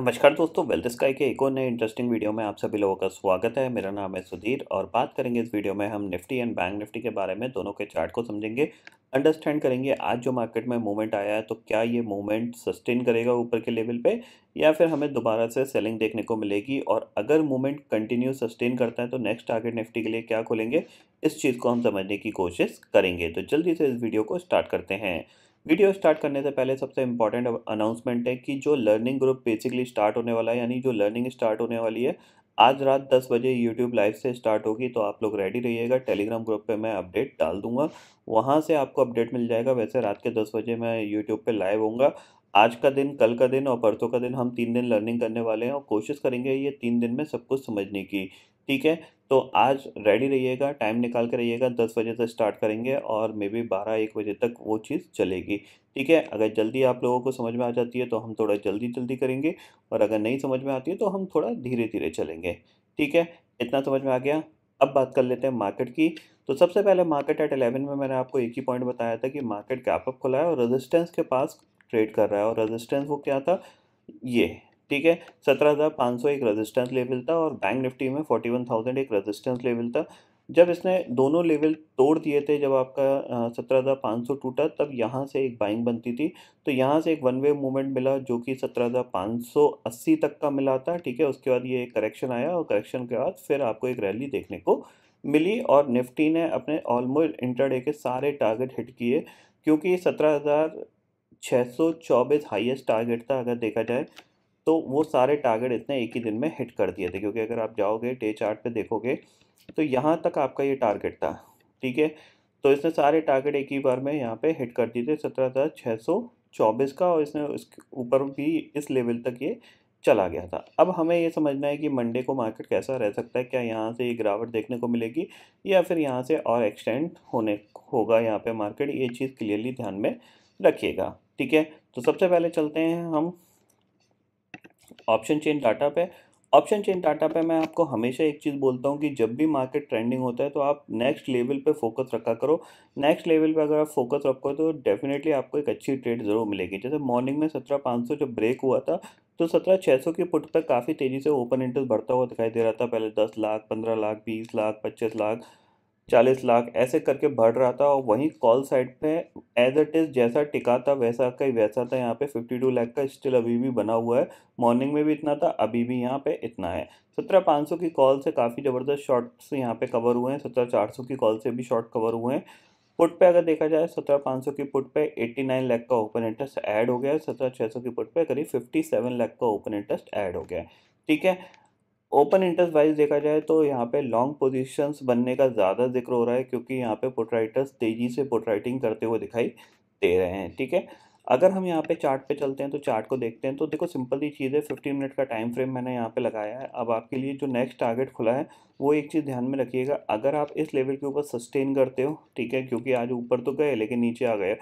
नमस्कार दोस्तों wealth sky के एक और नए इंटरेस्टिंग वीडियो में आप सभी लोगों का स्वागत है मेरा नाम है सुधीर और बात करेंगे इस वीडियो में हम निफ्टी एंड बैंक निफ्टी के बारे में दोनों के चार्ट को समझेंगे अंडरस्टैंड करेंगे आज जो मार्केट में मूवमेंट आया है तो क्या ये मूवमेंट सस्टेन करेगा ऊपर के लेवल पे या फिर हमें दोबारा से सेलिंग देखने को मिलेगी और अगर मूवमेंट कंटिन्यू सस्टेन करता है तो नेक्स्ट टारगेट निफ्टी के लिए क्या खोलेंगे इस चीज़ को हम समझने की कोशिश करेंगे तो जल्दी से इस वीडियो को स्टार्ट करते हैं वीडियो स्टार्ट करने से पहले सबसे इम्पॉर्टेंट अनाउंसमेंट है कि जो लर्निंग ग्रुप बेसिकली स्टार्ट होने वाला है यानी जो लर्निंग स्टार्ट होने वाली है आज रात दस बजे यूट्यूब लाइव से स्टार्ट होगी तो आप लोग रेडी रहिएगा टेलीग्राम ग्रुप पे मैं अपडेट डाल दूंगा वहाँ से आपको अपडेट मिल जाएगा वैसे रात के दस बजे मैं यूट्यूब पे लाइव होऊंगा आज का दिन कल का दिन और परसों का दिन हम तीन दिन लर्निंग करने वाले हैं और कोशिश करेंगे ये तीन दिन में सब कुछ समझने की ठीक है तो आज रेडी रहिएगा टाइम निकाल के रहिएगा दस बजे से स्टार्ट करेंगे और मे बी बारह एक बजे तक वो चीज़ चलेगी ठीक है अगर जल्दी आप लोगों को समझ में आ जाती है तो हम थोड़ा जल्दी जल्दी करेंगे और अगर नहीं समझ में आती है तो हम थोड़ा धीरे धीरे चलेंगे ठीक है इतना समझ में आ गया अब बात कर लेते हैं मार्केट की तो सबसे पहले मार्केट एट एलेवन में मैंने आपको एक ही पॉइंट बताया था कि मार्केट कैपअप खुला है और रजिस्टेंस के पास ट्रेड कर रहा है और रजिस्टेंस वो क्या था ये ठीक है सत्रह हज़ार पाँच सौ एक रजिस्टेंस लेवल था और बैंक निफ्टी में फोर्टी वन थाउजेंड एक रजिस्टेंस लेवल था जब इसने दोनों लेवल तोड़ दिए थे जब आपका सत्रह हज़ार पाँच सौ टूटा तब यहाँ से एक बाइंग बनती थी तो यहाँ से एक वन वे मूवमेंट मिला जो कि सत्रह हज़ार पाँच सौ अस्सी तक का मिला था ठीक है उसके बाद ये एक करेक्शन आया और करेक्शन के बाद फिर आपको एक रैली देखने को मिली और निफ्टी ने अपने ऑलमोस्ट इंटरडे के सारे टारगेट हिट किए क्योंकि सत्रह हज़ार छः सौ चौबीस हाइएस्ट टारगेट था अगर देखा जाए तो वो सारे टारगेट इतने एक ही दिन में हिट कर दिए थे क्योंकि अगर आप जाओगे डे चार्ट पे देखोगे तो यहाँ तक आपका ये टारगेट था ठीक है तो इसने सारे टारगेट एक ही बार में यहाँ पे हिट कर दिए थे सत्रह हज़ार छः सौ चौबीस का और इसने उसके ऊपर भी इस लेवल तक ये चला गया था अब हमें ये समझना है कि मंडे को मार्केट कैसा रह सकता है क्या यहाँ से ये गिरावट देखने को मिलेगी या फिर यहाँ से और एक्सटेंड होने होगा यहाँ पे मार्केट ये चीज़ क्लियरली ध्यान में रखिएगा ठीक है तो सबसे पहले चलते हैं हम ऑप्शन चेन डाटा पे ऑप्शन चेन डाटा पे मैं आपको हमेशा एक चीज़ बोलता हूँ कि जब भी मार्केट ट्रेंडिंग होता है तो आप नेक्स्ट लेवल पे फोकस रखा करो नेक्स्ट लेवल पे अगर आप फोकस रखो तो डेफिनेटली आपको एक अच्छी ट्रेड ज़रूर मिलेगी जैसे मॉर्निंग में सत्रह पाँच सौ जब ब्रेक हुआ था तो सत्रह छः सौ की पुट पर काफ़ी तेज़ी से ओपन इंटरेस्ट बढ़ता हुआ दिखाई दे रहा था पहले दस लाख पंद्रह लाख बीस लाख पच्चीस लाख चालीस लाख ऐसे करके बढ़ रहा था और वहीं कॉल साइड पे एज इट इज़ जैसा टिका था वैसा का ही वैसा था यहाँ पे फिफ्टी टू लैख का स्टिल अभी भी बना हुआ है मॉर्निंग में भी इतना था अभी भी यहाँ पे इतना है सत्रह पाँच सौ की कॉल से काफ़ी ज़बरदस्त शॉर्ट्स यहाँ पे कवर हुए हैं सत्रह चार सौ की कॉल से भी शॉर्ट कवर हुए हैं पुट पे अगर देखा जाए सत्रह पाँच सौ की पुट पे एट्टी नाइन लैख का ओपन इंटरेस्ट ऐड हो गया है सत्रह छः सौ की पुट पे करीब फिफ्टी सेवन लैख का ओपन इंटरेस्ट ऐड हो गया है ठीक है ओपन इंटरेस्ट वाइज देखा जाए तो यहाँ पे लॉन्ग पोजीशंस बनने का ज़्यादा जिक्र हो रहा है क्योंकि यहाँ पे पोट्राइटर्स तेज़ी से पोट्राइटिंग करते हुए दिखाई दे रहे हैं ठीक है अगर हम यहाँ पे चार्ट पे चलते हैं तो चार्ट को देखते हैं तो देखो सिंपल ही चीज़ है फिफ्टीन मिनट का टाइम फ्रेम मैंने यहाँ पे लगाया है अब आपके लिए जो नेक्स्ट टारगेट खुला है वो एक चीज़ ध्यान में रखिएगा अगर आप इस लेवल के ऊपर सस्टेन करते हो ठीक है क्योंकि आज ऊपर तो गए लेकिन नीचे आ गए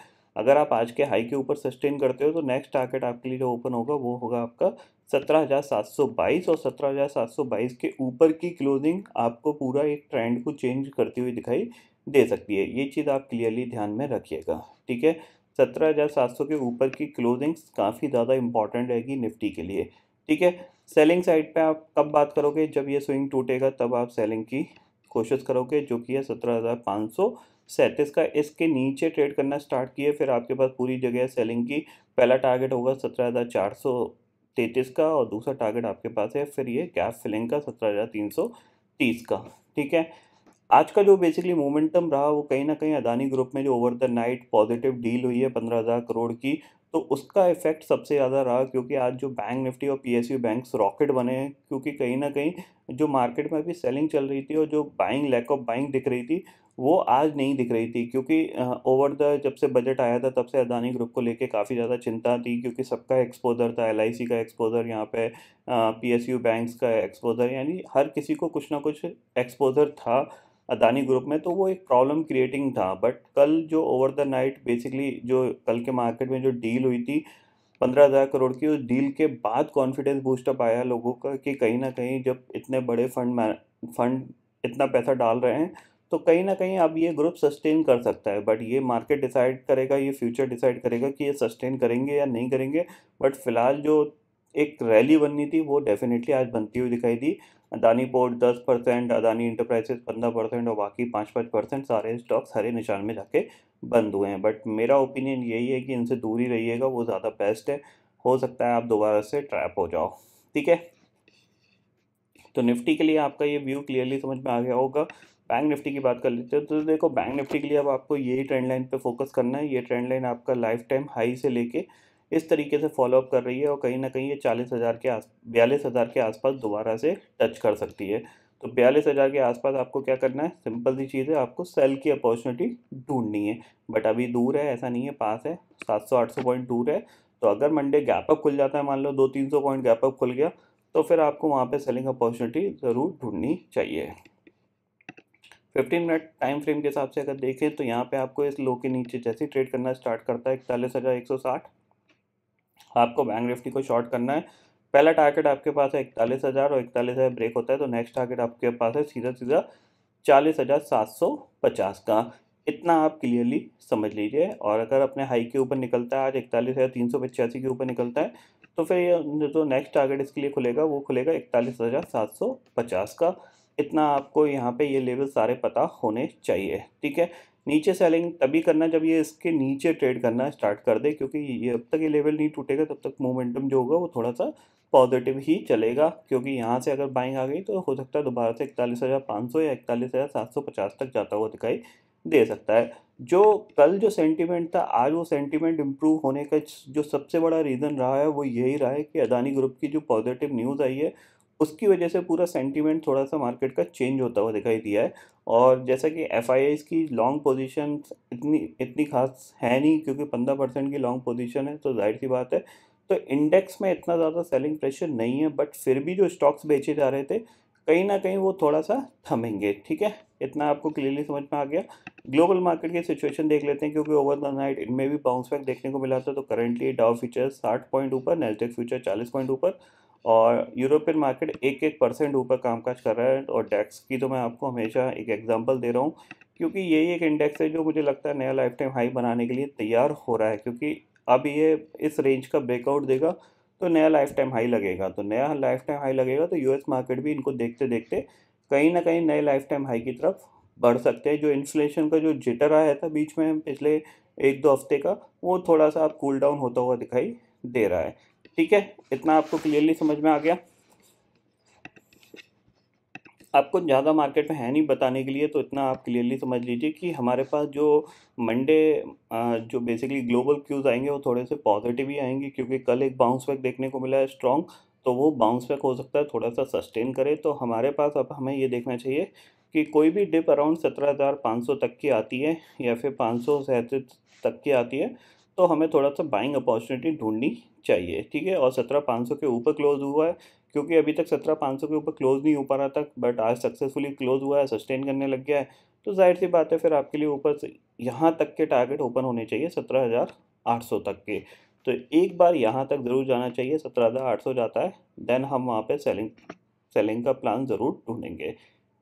अगर आप आज के हाई के ऊपर सस्टेन करते हो तो नेक्स्ट टारगेट आपके लिए जो ओपन होगा वो होगा आपका 17,722 और 17,722 के ऊपर की क्लोजिंग आपको पूरा एक ट्रेंड को चेंज करती हुई दिखाई दे सकती है ये चीज़ आप क्लियरली ध्यान में रखिएगा ठीक है 17,700 के ऊपर की क्लोजिंग्स काफ़ी ज़्यादा इंपॉर्टेंट रहेगी निफ्टी के लिए ठीक है सेलिंग साइड पे आप कब बात करोगे जब ये स्विंग टूटेगा तब आप सेलिंग की कोशिश करोगे जो कि है सत्रह हज़ार पाँच सौ सैंतीस का इसके नीचे ट्रेड करना स्टार्ट किए फिर आपके पास पूरी जगह सेलिंग की पहला टारगेट होगा सत्रह हज़ार चार सौ तैतीस का और दूसरा टारगेट आपके पास है फिर ये गैप फिलिंग का सत्रह हज़ार तीन सौ तीस का ठीक है आज का जो बेसिकली मोमेंटम रहा वो कहीं ना कहीं अदानी ग्रुप में जो over the night positive deal हुई है पंद्रह हज़ार करोड़ की तो उसका इफेक्ट सबसे ज़्यादा रहा क्योंकि आज जो बैंक निफ्टी और पी बैंक्स रॉकेट बने हैं क्योंकि कहीं ना कहीं जो मार्केट में अभी सेलिंग चल रही थी और जो बाइंग लैक ऑफ बाइंग दिख रही थी वो आज नहीं दिख रही थी क्योंकि ओवर द जब से बजट आया था तब से अदानी ग्रुप को लेके काफ़ी ज़्यादा चिंता थी क्योंकि सबका एक्सपोजर था एल का एक्सपोजर यहाँ पे पी एस यू बैंक्स का एक्सपोजर यानी हर किसी को कुछ ना कुछ एक्सपोजर था अदानी ग्रुप में तो वो एक प्रॉब्लम क्रिएटिंग था बट कल जो ओवर द नाइट बेसिकली जो कल के मार्केट में जो डील हुई थी पंद्रह हज़ार करोड़ की उस डील के बाद कॉन्फिडेंस बूस्टअप आया लोगों का कि कहीं ना कहीं जब इतने बड़े फंड फंड इतना पैसा डाल रहे हैं तो कहीं ना कहीं अब ये ग्रुप सस्टेन कर सकता है बट ये मार्केट डिसाइड करेगा ये फ्यूचर डिसाइड करेगा कि ये सस्टेन करेंगे या नहीं करेंगे बट फिलहाल जो एक रैली बननी थी वो डेफिनेटली आज बनती हुई दिखाई दी अदानी पोर्ट दस परसेंट अदानी इंटरप्राइजेस पंद्रह परसेंट और बाकी पाँच पाँच परसेंट सारे स्टॉक्स हरे निशान में जाके बंद हुए हैं बट मेरा ओपिनियन यही है कि इनसे दूर ही रहिएगा वो ज़्यादा बेस्ट है हो सकता है आप दोबारा से ट्रैप हो जाओ ठीक है तो निफ्टी के लिए आपका ये व्यू क्लियरली समझ में आ गया होगा बैंक निफ्टी की बात कर लेते हैं तो देखो बैंक निफ्टी के लिए अब आपको यही ट्रेंड लाइन पे फोकस करना है ये ट्रेंड लाइन आपका लाइफ टाइम हाई से लेके इस तरीके से फॉलोअप कर रही है और कहीं ना कहीं ये चालीस हज़ार के आस बयालीस हज़ार के आसपास दोबारा से टच कर सकती है तो बयालीस हज़ार के आसपास आपको क्या करना है सिंपल सी चीज़ है आपको सेल की अपॉर्चुनिटी ढूंढनी है बट अभी दूर है ऐसा नहीं है पास है सात सौ आठ सौ पॉइंट दूर है तो अगर मंडे गैप अप खुल जाता है मान लो दो तीन सौ पॉइंट गैप अप खुल गया तो फिर आपको वहाँ पर सेलिंग अपॉर्चुनिटी ज़रूर ढूंढनी चाहिए फिफ्टीन मिनट टाइम फ्रेम के हिसाब से अगर देखें तो यहाँ पे आपको इस लो के नीचे जैसे ही ट्रेड करना स्टार्ट करता है इकतालीस हज़ार एक सौ साठ आपको बैंक निफ्टी को शॉर्ट करना है पहला टारगेट आपके पास है इकतालीस हज़ार और इकतालीस हज़ार ब्रेक होता है तो नेक्स्ट टारगेट आपके पास है सीधा सीधा चालीस हज़ार सात सौ पचास का इतना आप क्लियरली समझ लीजिए और अगर अपने हाई के ऊपर निकलता है आज इकतालीस हज़ार तीन सौ पचासी के ऊपर निकलता है तो फिर जो तो नेक्स्ट टारगेट इसके लिए खुलेगा वो खुलेगा इकतालीस हज़ार सात सौ पचास का इतना आपको यहाँ पे ये लेवल सारे पता होने चाहिए ठीक है नीचे सेलिंग तभी करना जब ये इसके नीचे ट्रेड करना स्टार्ट कर दे क्योंकि ये अब तक ये लेवल नहीं टूटेगा तब तक मोमेंटम जो होगा वो थोड़ा सा पॉजिटिव ही चलेगा क्योंकि यहाँ से अगर बाइंग आ गई तो हो सकता है दोबारा से इकतालीस हज़ार पाँच सौ या इकतालीस हज़ार सात सौ पचास तक जाता हुआ दिखाई दे सकता है जो कल जो सेंटीमेंट था आज वो सेंटीमेंट इम्प्रूव होने का जो सबसे बड़ा रीज़न रहा है वो यही रहा है कि अदानी ग्रुप की जो पॉजिटिव न्यूज़ आई है उसकी वजह से पूरा सेंटीमेंट थोड़ा सा मार्केट का चेंज होता हुआ दिखाई दिया है और जैसा कि एफ की लॉन्ग पोजीशन इतनी इतनी खास है नहीं क्योंकि पंद्रह परसेंट की लॉन्ग पोजीशन है तो जाहिर सी बात है तो इंडेक्स में इतना ज़्यादा सेलिंग प्रेशर नहीं है बट फिर भी जो स्टॉक्स बेचे जा रहे थे कहीं ना कहीं वो थोड़ा सा थमेंगे ठीक है इतना आपको क्लियरली समझ में आ गया ग्लोबल मार्केट की सिचुएशन देख लेते हैं क्योंकि ओवर द नाइट इनमें भी बाउंस बैक देखने को मिला था तो करेंटली डाउ फ्यूचर साठ पॉइंट ऊपर नेलटेक फ्यूचर चालीस पॉइंट ऊपर और यूरोपियन मार्केट एक एक परसेंट ऊपर कामकाज कर रहा है और डैक्स की तो मैं आपको हमेशा एक एग्जांपल दे रहा हूँ क्योंकि यही एक इंडेक्स है जो मुझे लगता है नया लाइफ टाइम हाई बनाने के लिए तैयार हो रहा है क्योंकि अब ये इस रेंज का ब्रेकआउट देगा तो नया लाइफ टाइम हाई लगेगा तो नया लाइफ टाइम हाई लगेगा तो यूएस मार्केट भी इनको देखते देखते कहीं ना कहीं नए लाइफ टाइम हाई की तरफ बढ़ सकते हैं जो इन्फ्लेशन का जो जिटर आया था बीच में पिछले एक दो हफ्ते का वो थोड़ा सा अब कूल डाउन होता हुआ दिखाई दे रहा है ठीक है इतना आपको क्लियरली समझ में आ गया आपको ज़्यादा मार्केट में है नहीं बताने के लिए तो इतना आप क्लियरली समझ लीजिए कि हमारे पास जो मंडे जो बेसिकली ग्लोबल क्यूज़ आएंगे वो थोड़े से पॉजिटिव ही आएंगे क्योंकि कल एक बाउंस बैक देखने को मिला है स्ट्रॉन्ग तो वो बाउंस बैक हो सकता है थोड़ा सा सस्टेन करे तो हमारे पास अब हमें ये देखना चाहिए कि कोई भी डिप अराउंड सत्रह हज़ार पाँच सौ तक की आती है या फिर पाँच सौ तक की आती है तो हमें थोड़ा सा बाइंग अपॉर्चुनिटी ढूंढनी चाहिए ठीक है और सत्रह पाँच सौ के ऊपर क्लोज हुआ है क्योंकि अभी तक सत्रह पाँच सौ के ऊपर क्लोज नहीं हो पा रहा था बट आज सक्सेसफुली क्लोज हुआ है सस्टेन करने लग गया है तो जाहिर सी बात है फिर आपके लिए ऊपर से यहाँ तक के टारगेट ओपन होने चाहिए सत्रह हज़ार आठ सौ तक के तो एक बार यहाँ तक ज़रूर जाना चाहिए सत्रह हज़ार आठ सौ जाता है देन हम वहाँ पर सेलिंग सेलिंग का प्लान ज़रूर ढूंढेंगे